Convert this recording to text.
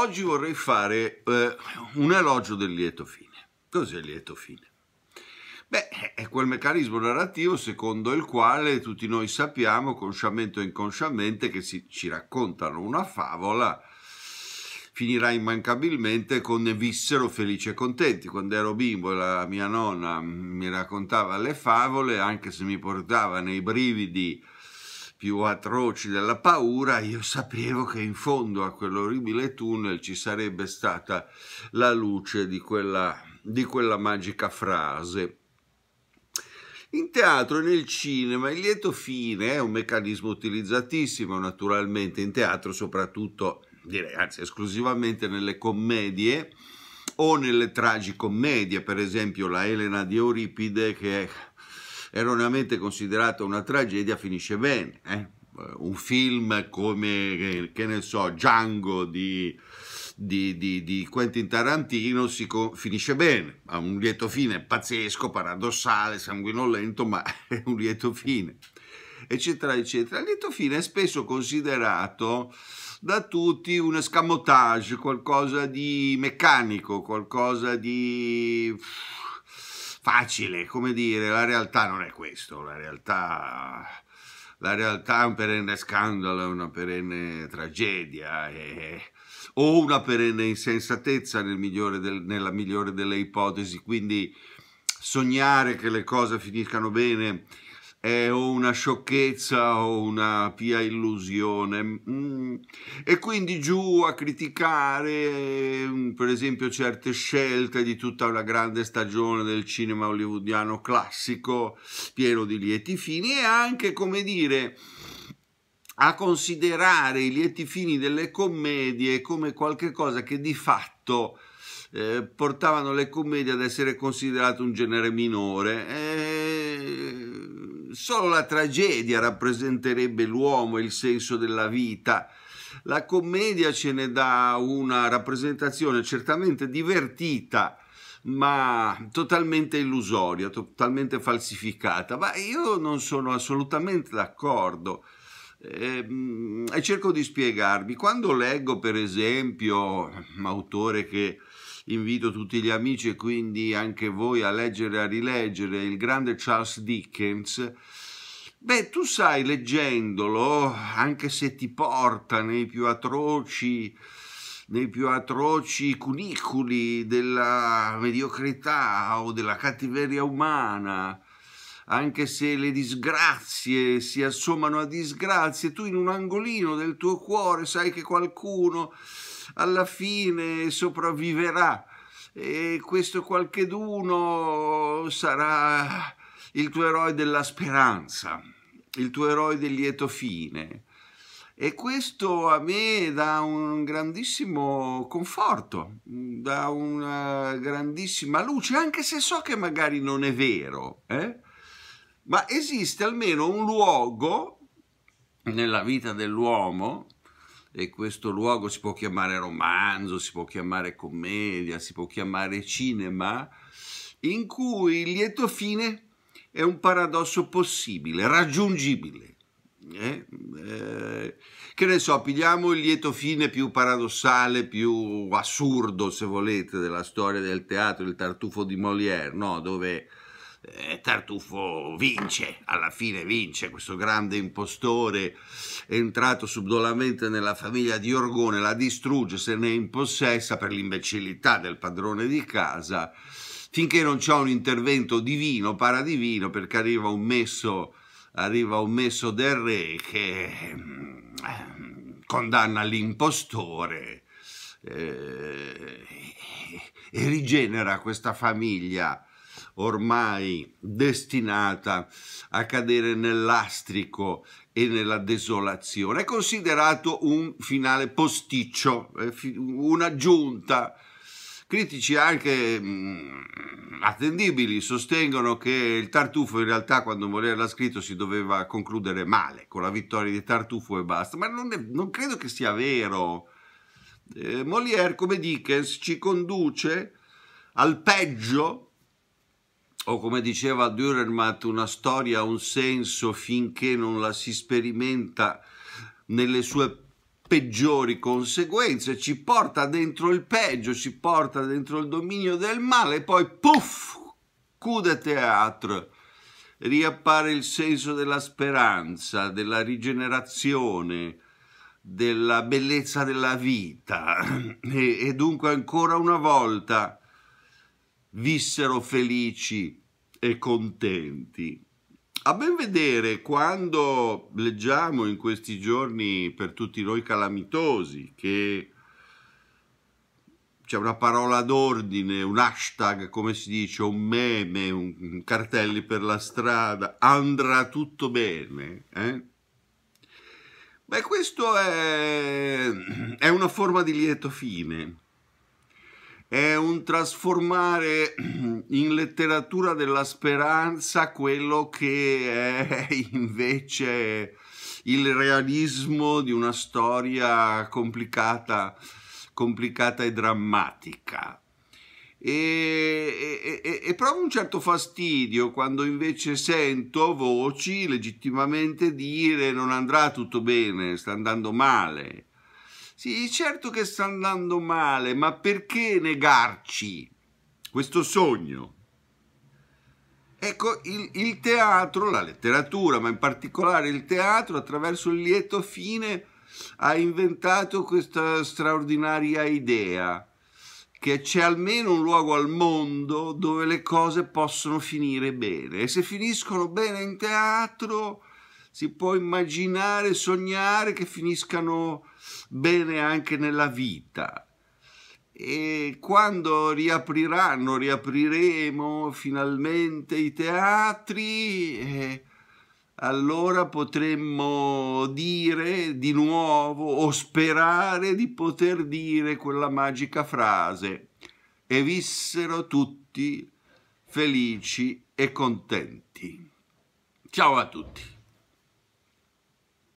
Oggi vorrei fare eh, un elogio del lieto fine. Cos'è il lieto fine? Beh, è quel meccanismo narrativo secondo il quale tutti noi sappiamo, consciamente o inconsciamente, che si, ci raccontano una favola finirà immancabilmente con vissero felici e contenti. Quando ero bimbo la mia nonna mi raccontava le favole, anche se mi portava nei brividi più atroci della paura, io sapevo che in fondo a quell'orribile tunnel ci sarebbe stata la luce di quella, di quella magica frase. In teatro e nel cinema il lieto fine è un meccanismo utilizzatissimo naturalmente in teatro, soprattutto, direi anzi esclusivamente nelle commedie o nelle tragicommedie, per esempio la Elena di Euripide che è erroneamente considerata una tragedia finisce bene. Eh? Un film come, eh, che ne so, Django di, di, di, di Quentin Tarantino si finisce bene, ha un lieto fine pazzesco, paradossale, sanguinolento, ma è un lieto fine eccetera, eccetera. Il lieto fine è spesso considerato da tutti un escamotage, qualcosa di meccanico, qualcosa di facile, come dire, la realtà non è questo, la realtà, la realtà è un perenne scandalo, è una perenne tragedia, è, o una perenne insensatezza nel migliore del, nella migliore delle ipotesi, quindi sognare che le cose finiscano bene è o una sciocchezza o una pia illusione. Mm. E quindi giù a criticare, mm, per esempio, certe scelte di tutta una grande stagione del cinema hollywoodiano classico, pieno di lieti fini, e anche, come dire, a considerare i lieti fini delle commedie come qualcosa che di fatto eh, portavano le commedie ad essere considerate un genere minore. E eh, Solo la tragedia rappresenterebbe l'uomo e il senso della vita. La commedia ce ne dà una rappresentazione certamente divertita, ma totalmente illusoria, totalmente falsificata. Ma io non sono assolutamente d'accordo. Ehm, e, cerco di spiegarvi. Quando leggo, per esempio, un autore che invito tutti gli amici e quindi anche voi a leggere e a rileggere il grande Charles Dickens. Beh, tu sai, leggendolo, anche se ti porta nei più atroci nei più atroci cunicoli della mediocrità o della cattiveria umana, anche se le disgrazie si assommano a disgrazie, tu in un angolino del tuo cuore sai che qualcuno alla fine sopravviverà e questo qualcheduno sarà il tuo eroe della speranza, il tuo eroe del lieto fine. E questo a me dà un grandissimo conforto, dà una grandissima luce, anche se so che magari non è vero. Eh? ma esiste almeno un luogo nella vita dell'uomo, e questo luogo si può chiamare romanzo, si può chiamare commedia, si può chiamare cinema, in cui il lieto fine è un paradosso possibile, raggiungibile. Eh? Eh, che ne so, pigliamo il lieto fine più paradossale, più assurdo, se volete, della storia del teatro, il tartufo di Molière, no? dove eh, Tartufo vince, alla fine vince questo grande impostore entrato subdolamente nella famiglia di Orgone, la distrugge, se ne impossessa per l'imbecillità del padrone di casa, finché non c'è un intervento divino, paradivino, perché arriva un messo, arriva un messo del re che ehm, condanna l'impostore eh, e rigenera questa famiglia ormai destinata a cadere nell'astrico e nella desolazione. È considerato un finale posticcio, eh, un'aggiunta. Critici anche mh, mm, attendibili sostengono che il Tartufo in realtà quando Molière l'ha scritto si doveva concludere male, con la vittoria di Tartufo e basta, ma non, è, non credo che sia vero. Eh, Molière, come Dickens, ci conduce al peggio o come diceva Dürermatt, una storia ha un senso finché non la si sperimenta nelle sue peggiori conseguenze, ci porta dentro il peggio, ci porta dentro il dominio del male e poi puff, coup de théâtre, riappare il senso della speranza, della rigenerazione, della bellezza della vita e, e dunque ancora una volta vissero felici e contenti. A ben vedere, quando leggiamo in questi giorni per tutti noi calamitosi che c'è una parola d'ordine, un hashtag, come si dice, un meme, un, cartelli per la strada, andrà tutto bene. Eh? Beh, questo è, è una forma di lieto fine è un trasformare in letteratura della speranza quello che è invece il realismo di una storia complicata, complicata e drammatica. E, e, e, provo un certo fastidio quando invece sento voci legittimamente dire non andrà tutto bene, sta andando male. Sì, certo che sta andando male, ma perché negarci questo sogno? Ecco, il, il teatro, la letteratura, ma in particolare il teatro, attraverso il lieto fine, ha inventato questa straordinaria idea che c'è almeno un luogo al mondo dove le cose possono finire bene e se finiscono bene in teatro si può immaginare, sognare che finiscano bene anche nella vita. E quando riapriranno, riapriremo finalmente i teatri, eh, allora potremmo dire di nuovo o sperare di poter dire quella magica frase. E vissero tutti felici e contenti. Ciao a tutti.